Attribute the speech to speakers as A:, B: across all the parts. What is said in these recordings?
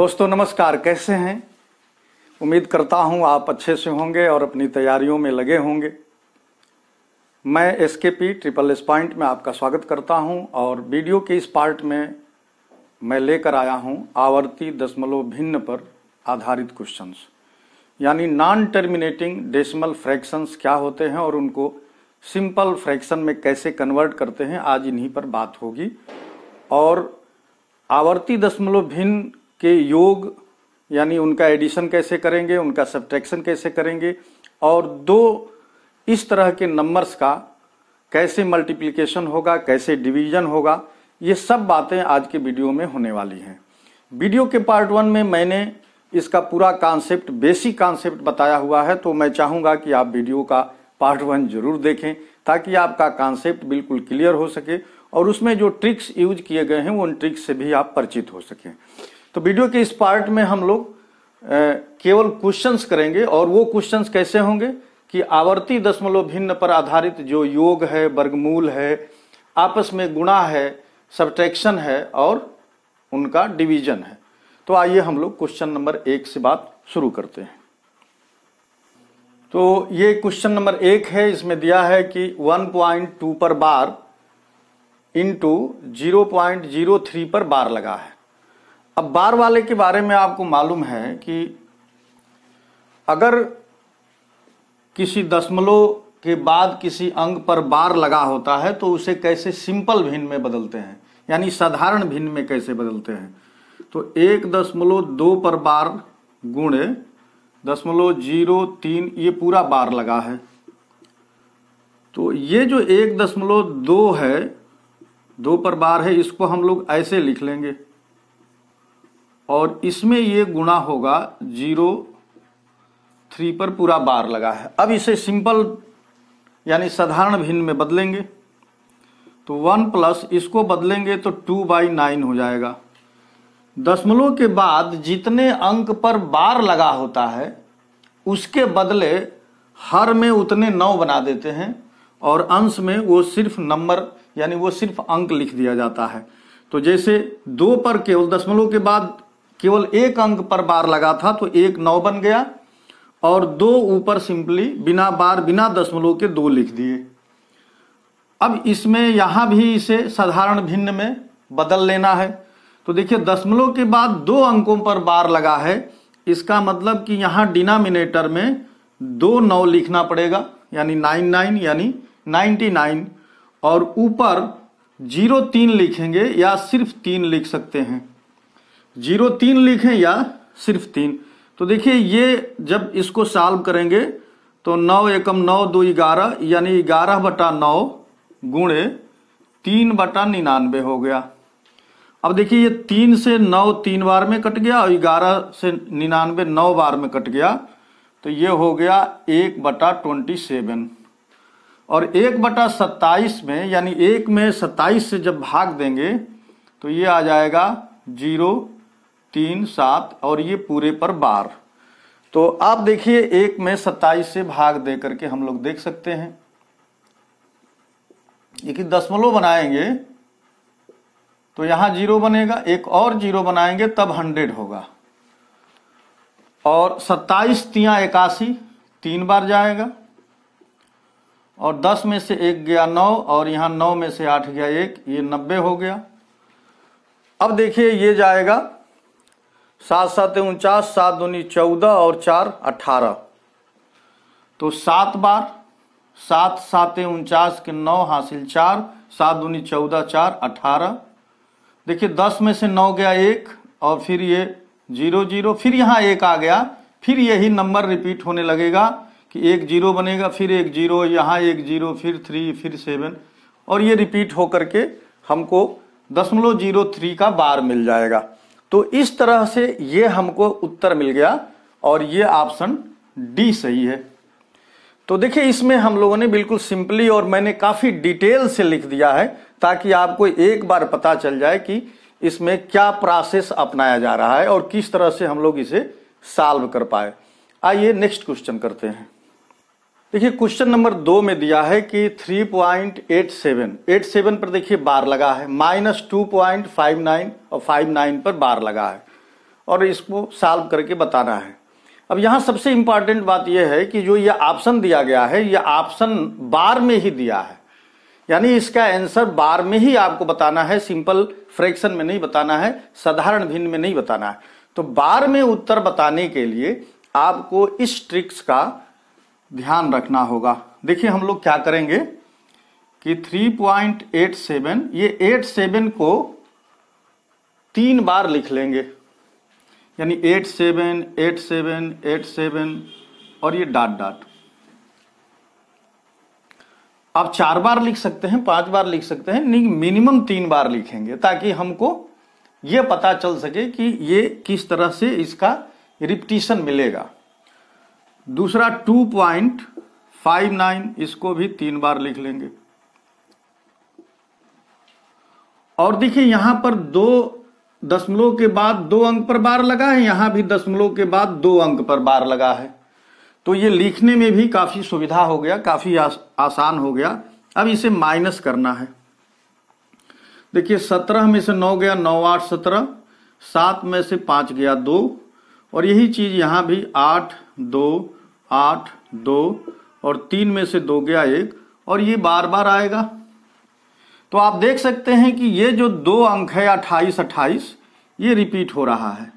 A: दोस्तों नमस्कार कैसे हैं उम्मीद करता हूं आप अच्छे से होंगे और अपनी तैयारियों में लगे होंगे मैं एस के पी ट्रिपल एस पॉइंट में आपका स्वागत करता हूं और वीडियो के इस पार्ट में मैं लेकर आया हूं आवर्ती दशमलव भिन्न पर आधारित क्वेश्चंस यानी नॉन टर्मिनेटिंग डेसिमल फ्रैक्शंस क्या होते हैं और उनको सिंपल फ्रैक्शन में कैसे कन्वर्ट करते हैं आज इन्हीं पर बात होगी और आवर्ती दशमलव भिन्न के योग यानी उनका एडिशन कैसे करेंगे उनका सब्ट्रैक्शन कैसे करेंगे और दो इस तरह के नंबर्स का कैसे मल्टीप्लिकेशन होगा कैसे डिवीजन होगा ये सब बातें आज के वीडियो में होने वाली हैं वीडियो के पार्ट वन में मैंने इसका पूरा कॉन्सेप्ट बेसिक कॉन्सेप्ट बताया हुआ है तो मैं चाहूँगा कि आप वीडियो का पार्ट वन जरूर देखें ताकि आपका कॉन्सेप्ट बिल्कुल क्लियर हो सके और उसमें जो ट्रिक्स यूज किए गए हैं उन ट्रिक्स से भी आप परिचित हो सकें तो वीडियो के इस पार्ट में हम लोग केवल क्वेश्चंस करेंगे और वो क्वेश्चंस कैसे होंगे कि आवर्ती दशमलव भिन्न पर आधारित जो योग है वर्गमूल है आपस में गुणा है सब्ट्रैक्शन है और उनका डिवीजन है तो आइए हम लोग क्वेश्चन नंबर एक से बात शुरू करते हैं तो ये क्वेश्चन नंबर एक है इसमें दिया है कि 1.2 पर bar into zero point zero three पर बार लगा है अब बार वाले के बारे में आपको मालूम है कि अगर किसी दशमलव के बाद किसी अंग पर बार लगा होता है तो उसे कैसे सिंपल भिन्न में बदलते हैं यानी साधारण भिन्न में कैसे बदलते हैं तो एक दशमलव दो पर बार गुण दशमलव जीरो तीन ये पूरा बार लगा है तो ये जो एक दशमलव दो है दो पर बार है इसको हम लोग ऐसे लिख लेंगे और इसमें ये गुणा होगा जीरो थ्री पर पूरा बार लगा है अब इसे सिंपल यानी साधारण भिन्न में बदलेंगे तो वन प्लस इसको बदलेंगे तो टू बाई नाइन हो जाएगा दशमलव के बाद जितने अंक पर बार लगा होता है उसके बदले हर में उतने नौ बना देते हैं और अंश में वो सिर्फ नंबर यानी वो सिर्फ अंक लिख दिया जाता है तो जैसे दो पर केवल दशमलव के बाद केवल एक अंक पर बार लगा था तो एक नौ बन गया और दो ऊपर सिंपली बिना बार बिना दशमलव के दो लिख दिए अब इसमें यहां भी इसे साधारण भिन्न में बदल लेना है तो देखिए दशमलव के बाद दो अंकों पर बार लगा है इसका मतलब कि यहां डिनामिनेटर में दो नौ लिखना पड़ेगा यानी नाइन नाइन यानी नाइन्टी नाइन और ऊपर जीरो तीन लिखेंगे या सिर्फ तीन लिख सकते हैं जीरो तीन लिखें या सिर्फ तीन तो देखिए ये जब इसको सॉल्व करेंगे तो नौ एकम नौ दो ग्यारह यानी ग्यारह बटा नौ गुणे तीन बटा निन्यानवे हो गया अब देखिए ये तीन से नौ तीन बार में कट गया और ग्यारह से निन्यानवे नौ बार में कट गया तो ये हो गया एक बटा ट्वेंटी सेवन और एक बटा सत्ताईस में यानी एक में सत्ताईस से जब भाग देंगे तो ये आ जाएगा जीरो तीन सात और ये पूरे पर बार तो आप देखिए एक में सत्ताईस से भाग दे करके हम लोग देख सकते हैं देखिए दशमलव बनाएंगे तो यहां जीरो बनेगा एक और जीरो बनाएंगे तब हंड्रेड होगा और सत्ताईस तिया इक्यासी तीन बार जाएगा और दस में से एक गया नौ और यहां नौ में से आठ गया एक ये नब्बे हो गया अब देखिए ये जाएगा सात सात उनचास सात दूनी चौदह और चार अठारह तो सात बार सात सात उनचास के नौ हासिल चार सात दूनी चौदह चार अठारह देखिए दस में से नौ गया एक और फिर ये जीरो जीरो फिर यहाँ एक आ गया फिर यही नंबर रिपीट होने लगेगा कि एक जीरो बनेगा फिर एक जीरो यहाँ एक जीरो फिर थ्री फिर सेवन और ये रिपीट होकर के हमको दसमलव जीरो थ्री का बार मिल जाएगा तो इस तरह से ये हमको उत्तर मिल गया और ये ऑप्शन डी सही है तो देखिए इसमें हम लोगों ने बिल्कुल सिंपली और मैंने काफी डिटेल से लिख दिया है ताकि आपको एक बार पता चल जाए कि इसमें क्या प्रोसेस अपनाया जा रहा है और किस तरह से हम लोग इसे सॉल्व कर पाए आइए नेक्स्ट क्वेश्चन करते हैं देखिए क्वेश्चन नंबर दो में दिया है कि 3.87 87 पर देखिए बार लगा है माइनस टू फाइव नाइन और फाइव नाइन पर बार लगा है और इसको सॉल्व करके बताना है अब यहाँ सबसे इम्पॉर्टेंट बात यह है कि जो ये ऑप्शन दिया गया है ये ऑप्शन बार में ही दिया है यानी इसका आंसर बार में ही आपको बताना है सिंपल फ्रैक्शन में नहीं बताना है साधारण भिन्न में नहीं बताना है तो बार में उत्तर बताने के लिए आपको इस ट्रिक्स का ध्यान रखना होगा देखिए हम लोग क्या करेंगे कि 3.87 ये 87 को तीन बार लिख लेंगे यानी 87 87 87 और ये डॉट डॉट आप चार बार लिख सकते हैं पांच बार लिख सकते हैं नहीं मिनिमम तीन बार लिखेंगे ताकि हमको ये पता चल सके कि ये किस तरह से इसका रिपीटिशन मिलेगा दूसरा टू पॉइंट फाइव नाइन इसको भी तीन बार लिख लेंगे और देखिए यहां पर दो दशमलव के बाद दो अंक पर बार लगा है यहां भी दशमलव के बाद दो अंक पर बार लगा है तो ये लिखने में भी काफी सुविधा हो गया काफी आस, आसान हो गया अब इसे माइनस करना है देखिए सत्रह में से नौ गया नौ आठ सत्रह सात में से पांच गया दो और यही चीज यहां भी आठ दो आठ दो और तीन में से दो गया एक और ये बार बार आएगा तो आप देख सकते हैं कि ये जो दो अंक है अट्ठाईस अट्ठाईस ये रिपीट हो रहा है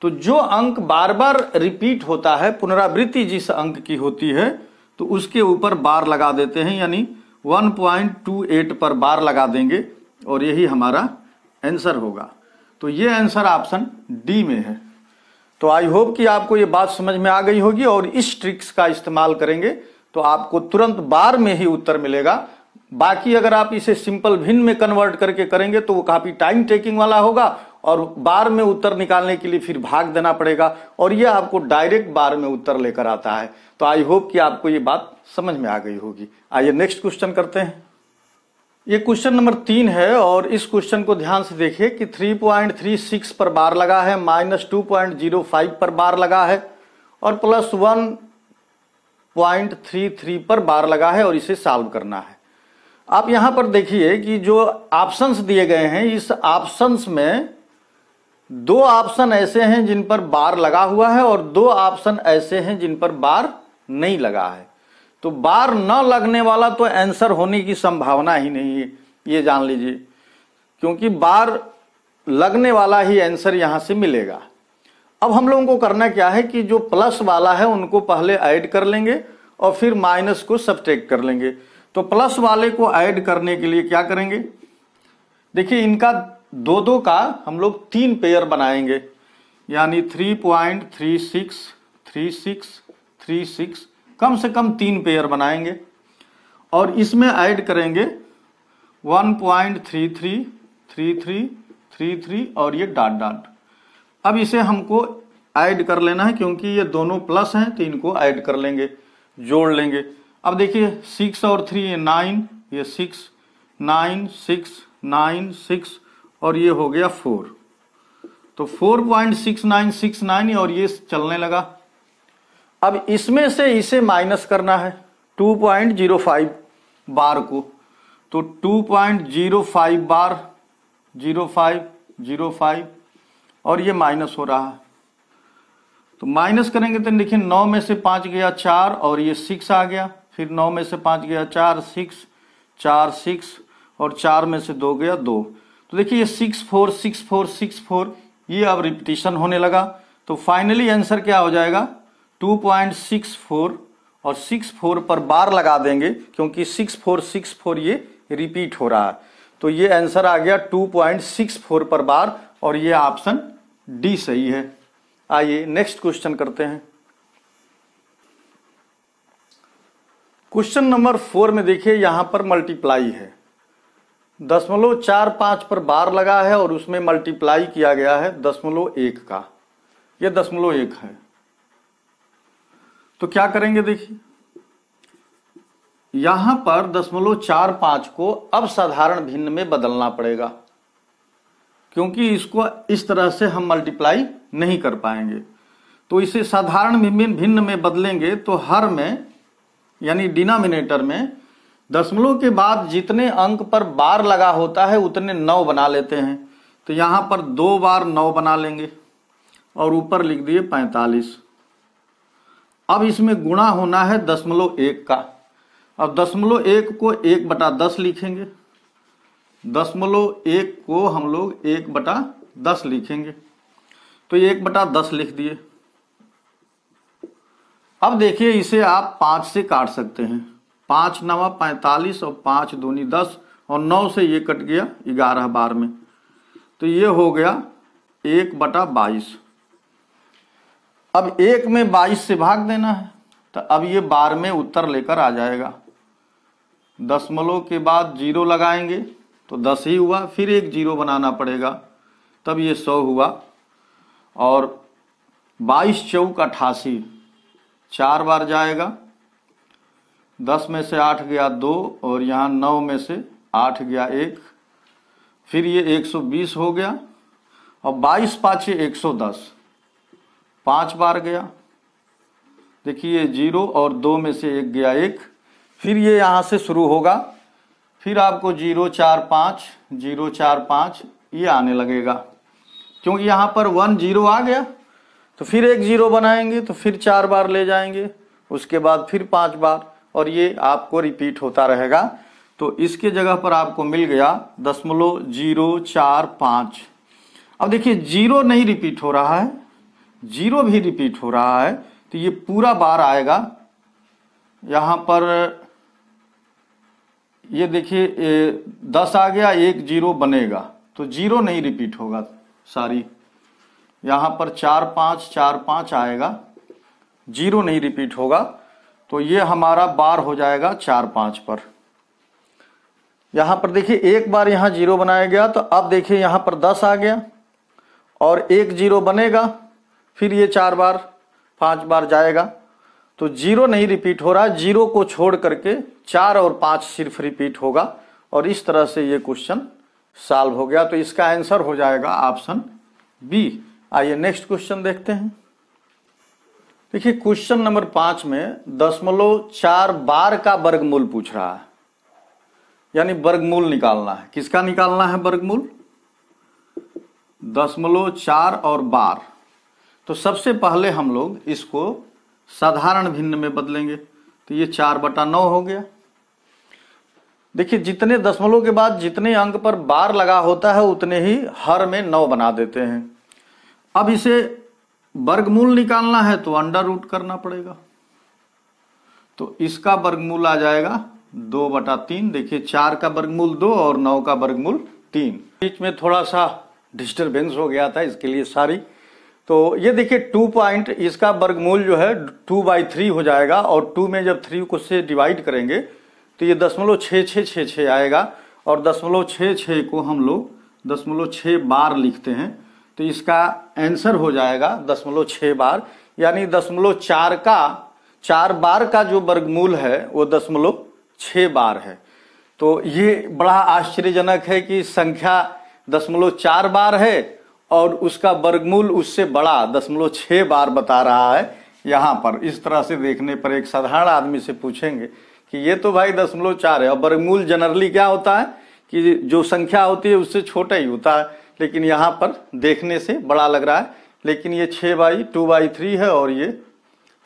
A: तो जो अंक बार बार रिपीट होता है पुनरावृत्ति जिस अंक की होती है तो उसके ऊपर बार लगा देते हैं यानी 1.28 पर बार लगा देंगे और यही हमारा आंसर होगा तो ये आंसर ऑप्शन डी में है तो आई होप कि आपको ये बात समझ में आ गई होगी और इस ट्रिक्स का इस्तेमाल करेंगे तो आपको तुरंत बार में ही उत्तर मिलेगा बाकी अगर आप इसे सिंपल भिन्न में कन्वर्ट करके करेंगे तो वो काफी टाइम टेकिंग वाला होगा और बार में उत्तर निकालने के लिए फिर भाग देना पड़ेगा और यह आपको डायरेक्ट बार में उत्तर लेकर आता है तो आई होप कि आपको ये बात समझ में आ गई होगी आइए नेक्स्ट क्वेश्चन करते हैं ये क्वेश्चन नंबर तीन है और इस क्वेश्चन को ध्यान से देखे कि 3.36 पर बार लगा है माइनस टू पर बार लगा है और plus one point three three पर बार लगा है और इसे सॉल्व करना है आप यहां पर देखिए कि जो ऑप्शंस दिए गए हैं इस ऑप्शंस में दो ऑप्शन ऐसे हैं जिन पर बार लगा हुआ है और दो ऑप्शन ऐसे हैं जिन पर बार नहीं लगा है तो बार न लगने वाला तो आंसर होने की संभावना ही नहीं है ये जान लीजिए क्योंकि बार लगने वाला ही आंसर यहां से मिलेगा अब हम लोगों को करना क्या है कि जो प्लस वाला है उनको पहले ऐड कर लेंगे और फिर माइनस को सब्ट्रैक्ट कर लेंगे तो प्लस वाले को ऐड करने के लिए क्या करेंगे देखिए इनका दो दो का हम लोग तीन पेयर बनाएंगे यानी three point three six three six three six कम से कम तीन पेयर बनाएंगे और इसमें ऐड करेंगे 1.333333 और ये डॉट डॉट अब इसे हमको ऐड कर लेना है क्योंकि ये दोनों प्लस हैं तो इनको ऐड कर लेंगे जोड़ लेंगे अब देखिए सिक्स और थ्री ये नाइन ये six nine six nine six और ये हो गया फोर तो four point six nine six nine और ये चलने लगा अब इसमें से इसे माइनस करना है 2.05 बार को तो 2.05 बार 05 05 और ये माइनस हो रहा है तो माइनस करेंगे तो देखिए नौ में से 5 गया चार और ये सिक्स आ गया फिर नौ में से 5 गया चार सिक्स चार सिक्स और चार में से दो गया दो तो देखिए ये six four six four six four ये अब रिपीटिशन होने लगा तो फाइनली आंसर क्या हो जाएगा 2.64 और 64 पर बार लगा देंगे क्योंकि 6464 ये रिपीट हो रहा है तो ये आंसर आ गया 2.64 पर बार और ये ऑप्शन डी सही है आइए नेक्स्ट क्वेश्चन करते हैं क्वेश्चन नंबर फोर में देखिए यहां पर मल्टीप्लाई है दसमलव चार पांच पर बार लगा है और उसमें मल्टीप्लाई किया गया है दसमलव एक का यह दसमलव एक है तो क्या करेंगे देखिए यहां पर दशमलव चार पांच को अब साधारण भिन्न में बदलना पड़ेगा क्योंकि इसको इस तरह से हम मल्टीप्लाई नहीं कर पाएंगे तो इसे साधारण भिन्न भिन्न में बदलेंगे तो हर में यानी डिनामिनेटर में दशमलव के बाद जितने अंक पर बार लगा होता है उतने नौ बना लेते हैं तो यहां पर दो बार नौ बना लेंगे और ऊपर लिख दिए पैंतालीस अब इसमें गुणा होना है दशमलव एक का अब दशमलव एक को एक बटा दस लिखेंगे दशमलव एक को हम लोग एक बटा दस लिखेंगे तो एक बटा दस लिख दिए अब देखिए इसे आप पांच से काट सकते हैं पांच नवा पैतालीस और पांच दूनी दस और नौ से ये कट गया ग्यारह बार में तो ये हो गया एक बटा बाईस अब एक में बाईस से भाग देना है तो अब ये बार में उत्तर लेकर आ जाएगा दशमलव के बाद जीरो लगाएंगे तो दस ही हुआ फिर एक जीरो बनाना पड़ेगा तब ये सौ हुआ और बाईस चौक अट्ठासी चार बार जाएगा दस में से आठ गया दो और यहाँ नौ में से आठ गया एक फिर ये एक सौ बीस हो गया और बाईस पाँच एक सौ दस पांच बार गया देखिए जीरो और दो में से एक गया एक फिर ये यहां से शुरू होगा फिर आपको जीरो चार पांच जीरो चार पांच ये आने लगेगा क्योंकि यहां पर वन जीरो आ गया तो फिर एक जीरो बनाएंगे तो फिर चार बार ले जाएंगे उसके बाद फिर पांच बार और ये आपको रिपीट होता रहेगा तो इसके जगह पर आपको मिल गया दसमलव जीरो चार पांच अब देखिए जीरो नहीं रिपीट हो रहा है जीरो भी रिपीट हो रहा है तो ये पूरा बार आएगा यहाँ पर ये देखिए दस आ गया एक जीरो बनेगा तो जीरो नहीं रिपीट होगा सारी यहाँ पर चार पाँच चार पाँच आएगा जीरो नहीं रिपीट होगा तो ये हमारा बार हो जाएगा चार पाँच पर यहाँ पर देखिए एक बार यहाँ जीरो बनाया गया तो अब देखिए यहाँ पर दस आ गया और एक जीरो बनेगा फिर ये चार बार पांच बार जाएगा तो जीरो नहीं रिपीट हो रहा जीरो को छोड़ करके चार और पांच सिर्फ रिपीट होगा और इस तरह से ये क्वेश्चन सॉल्व हो गया तो इसका आंसर हो जाएगा ऑप्शन बी आइए नेक्स्ट क्वेश्चन देखते हैं देखिए क्वेश्चन नंबर पांच में दशमलव चार बार का वर्गमूल पूछ रहा है यानी वर्गमूल निकालना है किसका निकालना है वर्गमूल दशमलव चार और बार तो सबसे पहले हम लोग इसको साधारण भिन्न में बदलेंगे तो ये चार बटा नौ हो गया देखिए जितने दशमलव के बाद जितने अंक पर बार लगा होता है उतने ही हर में नौ बना देते हैं अब इसे वर्गमूल निकालना है तो अंडर रूट करना पड़ेगा तो इसका वर्गमूल आ जाएगा दो बटा तीन देखिए चार का वर्गमूल दो और नौ का वर्गमूल तीन बीच में थोड़ा सा डिस्टर्बेंस हो गया था इसके लिए सारी तो ये देखिए टू पॉइंट इसका वर्गमूल जो है टू बाई थ्री हो जाएगा और टू में जब थ्री को से डिवाइड करेंगे तो ये दसमलव छः छः छः छः आएगा और दसमलव छः छः को हम लोग दसमलव छः बार लिखते हैं तो इसका आंसर हो जाएगा दसमलव छः बार यानी दसमलव चार का चार बार का जो वर्गमूल है वो दसमलव छः बार है तो ये बड़ा आश्चर्यजनक है कि संख्या दसमलव चार बार है और उसका वर्गमूल उससे बड़ा दशमलव छः बार बता रहा है यहाँ पर इस तरह से देखने पर एक साधारण आदमी से पूछेंगे कि ये तो भाई दशमलव चार है और वर्गमूल जनरली क्या होता है कि जो संख्या होती है उससे छोटा ही होता है लेकिन यहाँ पर देखने से बड़ा लग रहा है लेकिन ये छः बाई टू बाई थ्री है और ये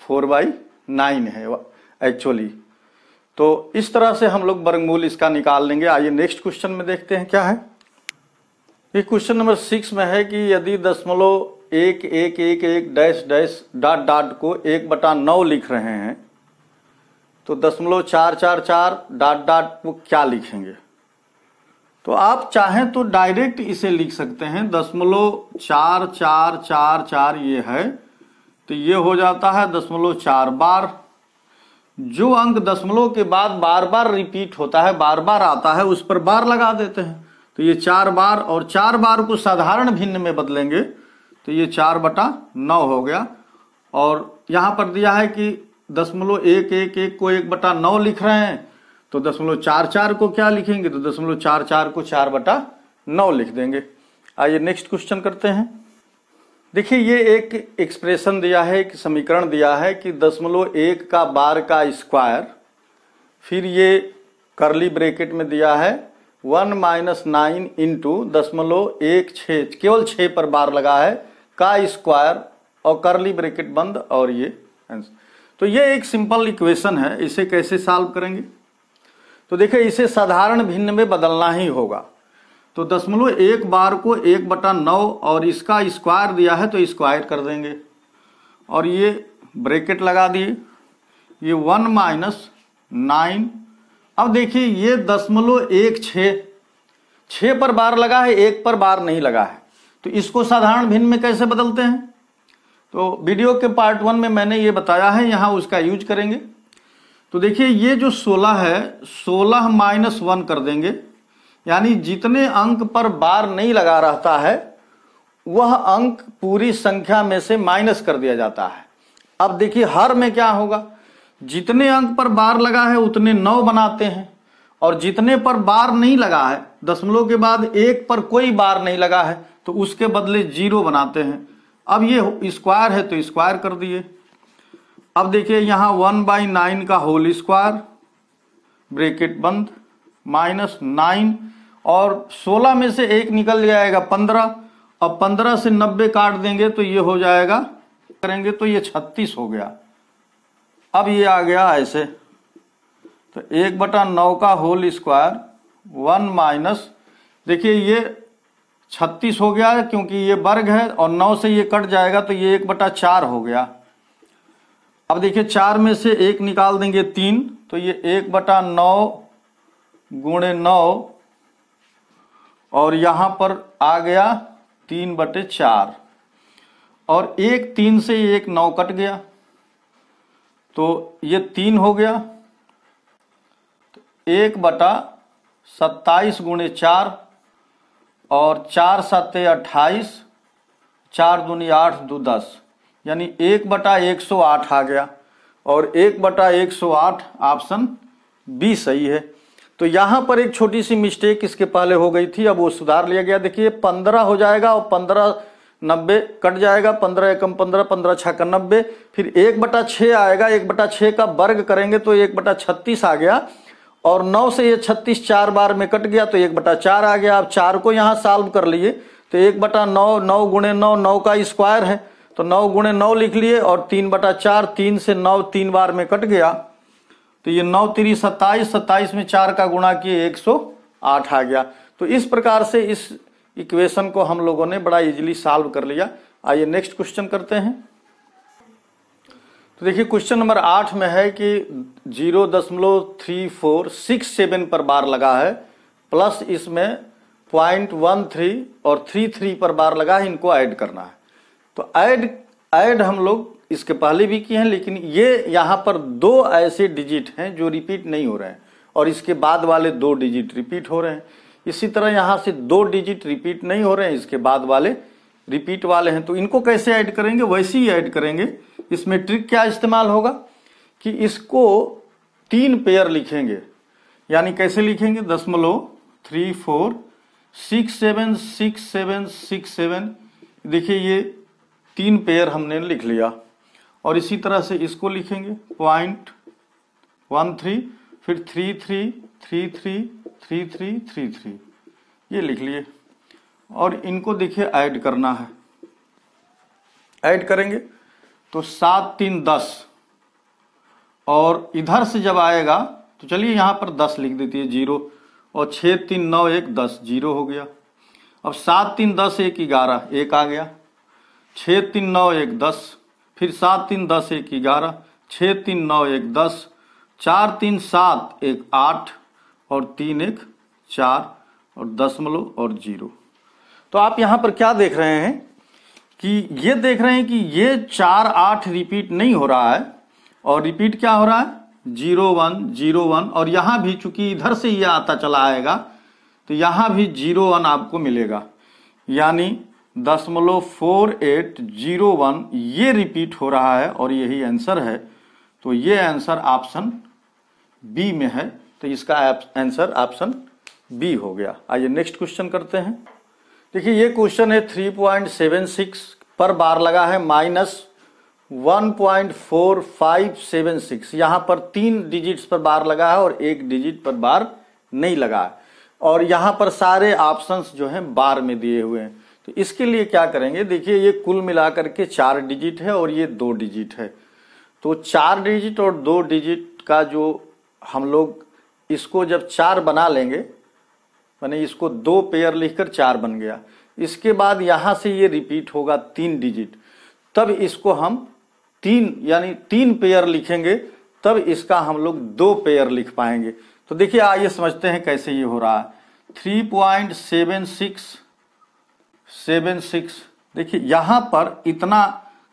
A: फोर बाई नाइन है एक्चुअली तो इस तरह से हम लोग वर्गमूल इसका निकाल लेंगे आइए नेक्स्ट क्वेश्चन में देखते हैं क्या है ये क्वेश्चन नंबर सिक्स में है कि यदि दशमलव एक एक एक एक डैश डैश डॉट डॉट को एक बटा नौ लिख रहे हैं तो दशमलव चार चार चार डॉट डॉट को क्या लिखेंगे तो आप चाहें तो डायरेक्ट इसे लिख सकते हैं दशमलव चार चार चार चार ये है तो ये हो जाता है दशमलव चार बार जो अंक दशमलव के बाद बार बार रिपीट होता है बार बार आता है उस पर बार लगा देते हैं तो ये चार बार और चार बार को साधारण भिन्न में बदलेंगे तो ये चार बटा नौ हो गया और यहाँ पर दिया है कि दशमलव एक एक एक को एक बटा नौ लिख रहे हैं तो दशमलव चार चार को क्या लिखेंगे तो दशमलव चार चार को चार बटा नौ लिख देंगे आइए नेक्स्ट क्वेश्चन करते हैं देखिए ये एक एक्सप्रेशन दिया है एक समीकरण दिया है कि दशमलव एक का बार का स्क्वायर फिर ये करली ब्रेकेट में दिया है वन माइनस नाइन इंटू दशमलव एक छ केवल छ पर बार लगा है का स्क्वायर और करली ब्रैकेट बंद और ये आंसर तो ये एक सिंपल इक्वेशन है इसे कैसे सॉल्व करेंगे तो देखिये इसे साधारण भिन्न में बदलना ही होगा तो दशमलव एक बार को एक बटा नौ और इसका स्क्वायर दिया है तो स्क्वायर कर देंगे और ये ब्रैकेट लगा दिए ये वन माइनस नाइन अब देखिए ये दशमलव एक छ पर बार लगा है एक पर बार नहीं लगा है तो इसको साधारण भिन्न में कैसे बदलते हैं तो वीडियो के पार्ट वन में मैंने ये बताया है यहाँ उसका यूज करेंगे तो देखिए ये जो 16 है 16 माइनस वन कर देंगे यानी जितने अंक पर बार नहीं लगा रहता है वह अंक पूरी संख्या में से माइनस कर दिया जाता है अब देखिए हर में क्या होगा जितने अंक पर बार लगा है उतने नौ बनाते हैं और जितने पर बार नहीं लगा है दशमलव के बाद एक पर कोई बार नहीं लगा है तो उसके बदले जीरो बनाते हैं अब ये स्क्वायर है तो स्क्वायर कर दिए अब देखिए यहाँ वन बाई नाइन का होल स्क्वायर ब्रेकेट बंद माइनस नाइन और सोलह में से एक निकल जाएगा पंद्रह अब पंद्रह से नब्बे काट देंगे तो ये हो जाएगा करेंगे तो ये छत्तीस हो गया अब ये आ गया ऐसे तो एक बटा नौ का होल स्क्वायर वन माइनस देखिए ये छत्तीस हो गया क्योंकि ये वर्ग है और नौ से ये कट जाएगा तो ये एक बटा चार हो गया अब देखिए चार में से एक निकाल देंगे तीन तो ये एक बटा नौ गुणे नौ और यहां पर आ गया तीन बटे चार और एक तीन से एक नौ कट गया तो ये तीन हो गया तो एक बटा सत्ताईस गुणे चार और चार सत्ते अट्ठाईस चार दूनी आठ दो दस यानी एक बटा एक सौ आठ आ गया और एक बटा एक सौ आठ ऑप्शन बी सही है तो यहाँ पर एक छोटी सी मिस्टेक इसके पहले हो गई थी अब वो सुधार लिया गया देखिए पंद्रह हो जाएगा और पंद्रह नब्बे कट जाएगा पंद्रह एकम पंद्रह पंद्रह छः का नब्बे फिर एक बटा छः आएगा एक बटा छः का वर्ग करेंगे तो एक बटा छत्तीस आ गया और नौ से ये छत्तीस चार बार में कट गया तो एक बटा चार आ गया आप चार को यहाँ साल्व कर लिए तो एक बटा नौ नौ गुणे नौ नौ का स्क्वायर है तो नौ गुणे नौ लिख लिए और तीन बटा चार तीन से नौ तीन बार में कट गया तो ये नौ तिरी सत्ताईस सत्ताईस में चार का गुणा किए एक सौ आठ आ गया तो इस प्रकार से इस इक्वेशन को हम लोगों ने बड़ा इजीली सॉल्व कर लिया आइए नेक्स्ट क्वेश्चन करते हैं तो देखिए क्वेश्चन नंबर आठ में है कि जीरो दशमलव थ्री फोर सिक्स सेवन पर बार लगा है प्लस इसमें पॉइंट वन थ्री और थ्री थ्री पर बार लगा है इनको ऐड करना है तो ऐड ऐड हम लोग इसके पहले भी किए हैं लेकिन ये यहाँ पर दो ऐसे डिजिट हैं जो रिपीट नहीं हो रहे हैं और इसके बाद वाले दो डिजिट रिपीट हो रहे हैं इसी तरह यहां से दो डिजिट रिपीट नहीं हो रहे हैं इसके बाद वाले रिपीट वाले हैं तो इनको कैसे ऐड करेंगे वैसे ही ऐड करेंगे इसमें ट्रिक क्या इस्तेमाल होगा कि इसको तीन पेयर लिखेंगे यानी कैसे लिखेंगे दसमलव three four six seven six seven six seven देखिए ये तीन पेयर हमने लिख लिया और इसी तरह से इसको लिखेंगे पॉइंट वन थ्री फिर three three three three three three three three ये लिख लिए और इनको देखिए ऐड करना है ऐड करेंगे तो सात तीन दस और इधर से जब आएगा तो चलिए यहाँ पर दस लिख देती है जीरो और छः तीन नौ एक दस जीरो हो गया अब सात तीन दस एक ग्यारह एक आ गया छः तीन नौ एक दस फिर सात तीन दस एक ग्यारह छः तीन नौ एक दस चार तीन सात एक आठ और तीन एक चार और दशमलव और जीरो तो आप यहां पर क्या देख रहे हैं कि ये देख रहे हैं कि ये चार आठ रिपीट नहीं हो रहा है और रिपीट क्या हो रहा है जीरो वन जीरो वन और यहां भी चूंकि इधर से ये आता चला आएगा तो यहां भी जीरो वन आपको मिलेगा यानी दशमलव फोर एट जीरो वन ये रिपीट हो रहा है और यही आंसर है तो ये आंसर ऑप्शन बी में है तो इसका आंसर ऑप्शन बी हो गया आइए नेक्स्ट क्वेश्चन करते हैं देखिए ये क्वेश्चन है थ्री पॉइंट सेवन सिक्स पर बार लगा है minus one point four five seven six यहां पर तीन डिजिट्स पर बार लगा है और एक डिजिट पर बार नहीं लगा है और यहां पर सारे ऑप्शन जो है बार में दिए हुए हैं तो इसके लिए क्या करेंगे देखिए ये कुल मिलाकर के चार डिजिट है और ये दो डिजिट है तो चार डिजिट और दो डिजिट का जो हम लोग इसको जब चार बना लेंगे मैंने इसको दो पेयर लिखकर चार बन गया इसके बाद यहाँ से ये रिपीट होगा तीन डिजिट तब इसको हम तीन यानी तीन पेयर लिखेंगे तब इसका हम लोग दो पेयर लिख पाएंगे तो देखिए आइए समझते हैं कैसे ये हो रहा है three point seven six seven six देखिए यहाँ पर इतना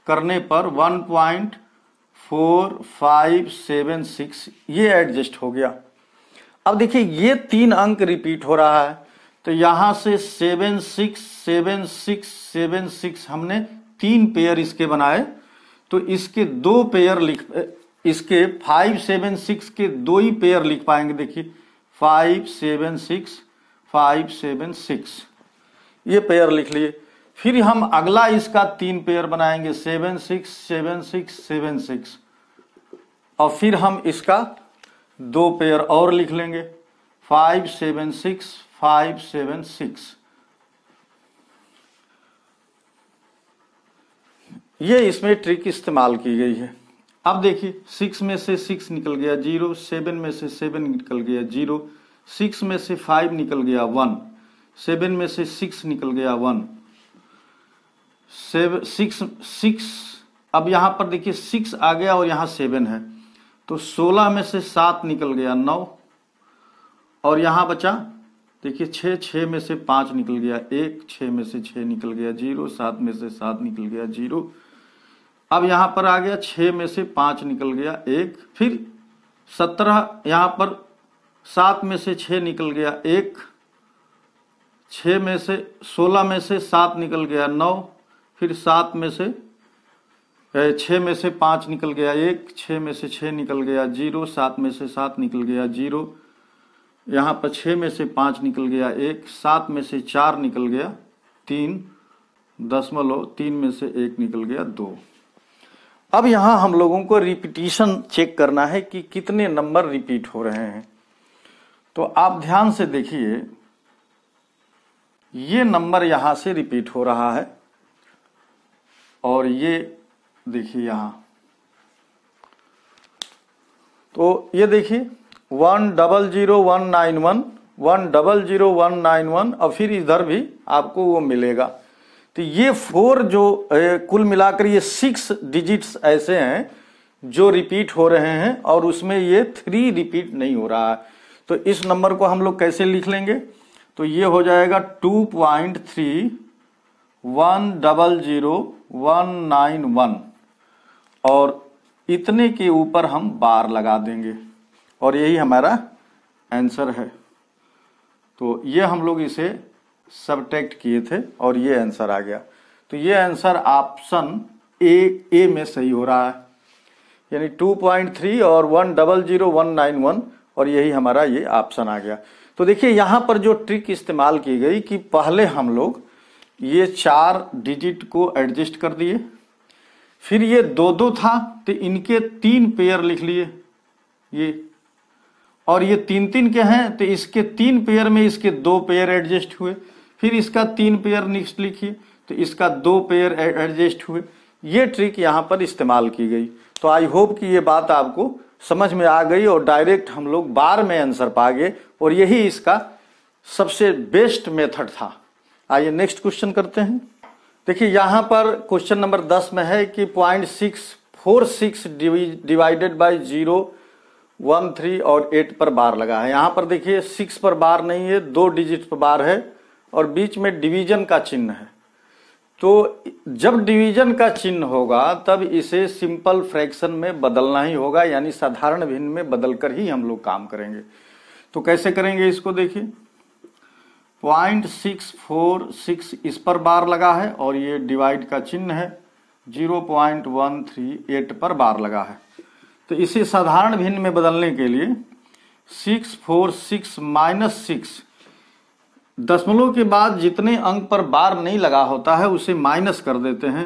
A: करने पर one point four five seven six ये एडजस्ट हो गया अब देखिए ये तीन अंक रिपीट हो रहा है तो यहां से seven six seven six seven six हमने तीन पेयर इसके बनाए तो इसके दो पेयर लिख इसके फाइव सेवन सिक्स के दो ही पेयर लिख पाएंगे देखिए five seven six five seven six ये पेयर लिख लिए फिर हम अगला इसका तीन पेयर बनाएंगे seven six seven six seven six और फिर हम इसका दो पेयर और लिख लेंगे five seven six five seven six ये इसमें ट्रिक इस्तेमाल की गई है अब देखिए सिक्स में से सिक्स निकल गया जीरो सेवन में से सेवन निकल गया जीरो सिक्स में से फाइव निकल गया वन सेवन में से सिक्स निकल गया वन सेवन सिक्स सिक्स अब यहां पर देखिए सिक्स आ गया और यहां सेवन है तो सोलह में से सात निकल गया नौ और यहां बचा देखिए छह छः में से पांच निकल गया एक छ में से छ निकल गया जीरो सात में से सात निकल गया जीरो अब यहां पर आ गया छः में से पांच निकल गया एक फिर सत्रह यहां पर सात में से छह निकल गया एक छ में से सोलह में से सात निकल गया नौ फिर सात में से छः में से पाँच निकल गया एक छः में से छः निकल गया जीरो सात में से सात निकल गया जीरो यहाँ पर छः में से पाँच निकल गया एक सात में से चार निकल गया तीन दसमलव तीन में से एक निकल गया दो अब यहाँ हम लोगों को रिपीटिशन चेक करना है कि कितने नंबर रिपीट हो रहे हैं तो आप ध्यान से देखिए ये नंबर यहाँ से रिपीट हो रहा है और ये देखिए यहां तो ये देखिए one double zero one nine one one double zero one nine one और फिर इधर भी आपको वो मिलेगा तो ये फोर जो ए, कुल मिलाकर ये सिक्स डिजिट्स ऐसे हैं जो रिपीट हो रहे हैं और उसमें ये थ्री रिपीट नहीं हो रहा है तो इस नंबर को हम लोग कैसे लिख लेंगे तो ये हो जाएगा two point three one double zero one nine one और इतने के ऊपर हम बार लगा देंगे और यही हमारा आंसर है तो ये हम लोग इसे सब्टेक्ट किए थे और ये आंसर आ गया तो ये आंसर ऑप्शन ए ए में सही हो रहा है यानी 2.3 और वन और यही हमारा ये ऑप्शन आ गया तो देखिए यहाँ पर जो ट्रिक इस्तेमाल की गई कि पहले हम लोग ये चार डिजिट को एडजस्ट कर दिए फिर ये दो दो था तो इनके तीन पेयर लिख लिए ये और ये तीन तीन के हैं तो इसके तीन पेयर में इसके दो पेयर एडजस्ट हुए फिर इसका तीन पेयर नेक्स्ट लिखिए तो इसका दो पेयर एडजस्ट हुए ये ट्रिक यहाँ पर इस्तेमाल की गई तो आई होप कि ये बात आपको समझ में आ गई और डायरेक्ट हम लोग बार में आंसर पा गए और यही इसका सबसे बेस्ट मेथड था आइए नेक्स्ट क्वेश्चन करते हैं देखिए यहाँ पर क्वेश्चन नंबर दस में है कि point six four six divided by zero one three और एट पर बार लगा है यहाँ पर देखिए सिक्स पर बार नहीं है दो डिजिट पर बार है और बीच में डिवीजन का चिन्ह है तो जब डिवीजन का चिन्ह होगा तब इसे सिंपल फ्रैक्शन में बदलना ही होगा यानी साधारण भिन्न में बदलकर ही हम लोग काम करेंगे तो कैसे करेंगे इसको देखिए पॉइंट सिक्स फोर सिक्स इस पर बार लगा है और ये डिवाइड का चिन्ह है zero point one three eight पर बार लगा है तो इसे साधारण भिन्न में बदलने के लिए six four six minus six दशमलव के बाद जितने अंक पर बार नहीं लगा होता है उसे माइनस कर देते हैं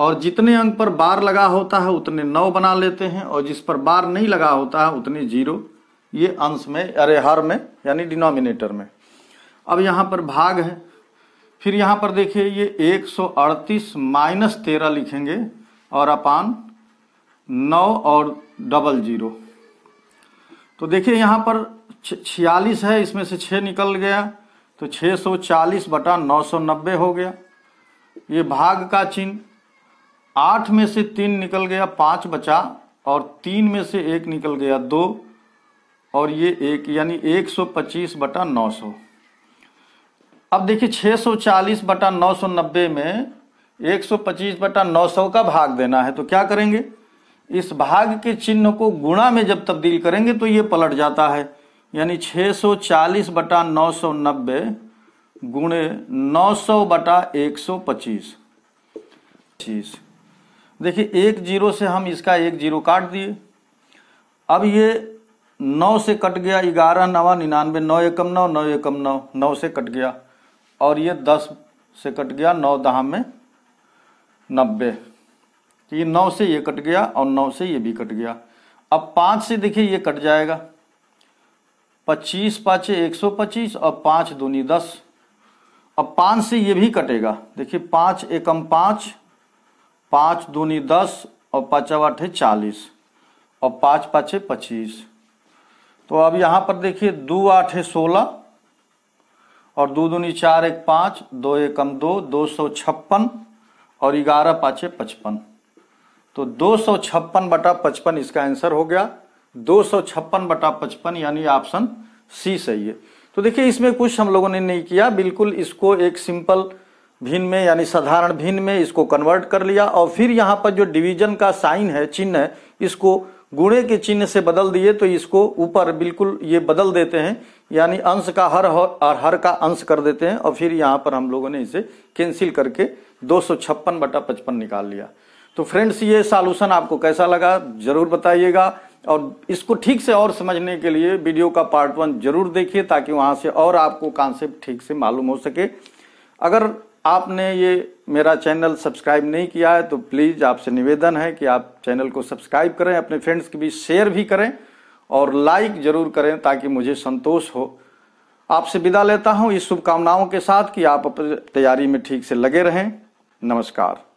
A: और जितने अंक पर बार लगा होता है उतने नौ बना लेते हैं और जिस पर बार नहीं लगा होता है उतने जीरो ये अंश में अरे हर में यानी डिनोमिनेटर में अब यहाँ पर भाग है फिर यहाँ पर देखिए ये 138 माइनस तेरह लिखेंगे और अपान नौ और डबल जीरो तो देखिए यहाँ पर छियालीस है इसमें से छ निकल गया तो 640 बटा 990 हो गया ये भाग का चिन्ह आठ में से तीन निकल गया पाँच बचा और तीन में से एक निकल गया दो और ये एक यानी 125 बटा 900 अब देखिए 640 बटा 990 में 125 बटा 900 का भाग देना है तो क्या करेंगे इस भाग के चिन्ह को गुणा में जब तब्दील करेंगे तो ये पलट जाता है यानी 640 बटा 990 गुणे सौ बटा पच्चीस चीज देखिए एक जीरो से हम इसका एक जीरो काट दिए अब ये नौ से कट गया ग्यारह नवा निन्यानवे नौ एकम नौ नौ एकम नौ नौ से कट गया और ये दस से कट गया नौ दहा में नब्बे तो ये नौ से ये कट गया और नौ से ये भी कट गया अब पाँच से देखिए ये कट जाएगा पच्चीस पाँचे एक सौ पच्चीस और पाँच दूनी दस अब पाँच से ये भी कटेगा देखिए पाँच एकम पाँच पाँच दूनी दस और पाँचवा अठे चालीस और पाँच पाँचे पच्चीस तो अब यहाँ पर देखिए दो आठे सोलह और दो दूनी चार एक पाँच दो एकम दो दो सौ छप्पन और ग्यारह पाँचे पचपन तो दो सौ छप्पन बटा पचपन इसका आंसर हो गया दो सौ छप्पन बटा पचपन यानी ऑप्शन सी सही है तो देखिए इसमें कुछ हम लोगों ने नहीं किया बिल्कुल इसको एक सिंपल भिन्न में यानी साधारण भिन्न में इसको कन्वर्ट कर लिया और फिर यहाँ पर जो डिवीजन का साइन है चिन्ह है इसको गुणे के चिन्ह से बदल दिए तो इसको ऊपर बिल्कुल ये बदल देते हैं यानी अंश का हर और हर का अंश कर देते हैं और फिर यहाँ पर हम लोगों ने इसे कैंसिल करके दो सौ छप्पन बटा पचपन निकाल लिया तो फ्रेंड्स ये सॉल्यूशन आपको कैसा लगा जरूर बताइएगा और इसको ठीक से और समझने के लिए वीडियो का पार्ट वन जरूर देखिए ताकि वहां से और आपको कॉन्सेप्ट ठीक से मालूम हो सके अगर आपने ये मेरा चैनल सब्सक्राइब नहीं किया है तो प्लीज़ आपसे निवेदन है कि आप चैनल को सब्सक्राइब करें अपने फ्रेंड्स के बीच शेयर भी करें और लाइक जरूर करें ताकि मुझे संतोष हो आपसे विदा लेता हूं इस शुभकामनाओं के साथ कि आप अपनी तैयारी में ठीक से लगे रहें नमस्कार